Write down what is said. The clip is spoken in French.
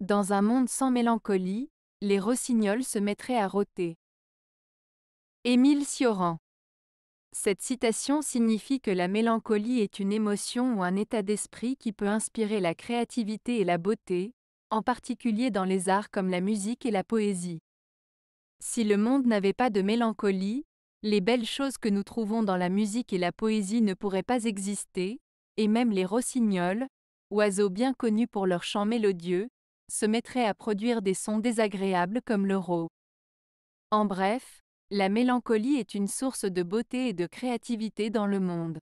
Dans un monde sans mélancolie, les rossignols se mettraient à rôter. Émile Cioran. Cette citation signifie que la mélancolie est une émotion ou un état d'esprit qui peut inspirer la créativité et la beauté, en particulier dans les arts comme la musique et la poésie. Si le monde n'avait pas de mélancolie, les belles choses que nous trouvons dans la musique et la poésie ne pourraient pas exister, et même les rossignols, oiseaux bien connus pour leur chant mélodieux, se mettrait à produire des sons désagréables comme le l'euro. En bref, la mélancolie est une source de beauté et de créativité dans le monde.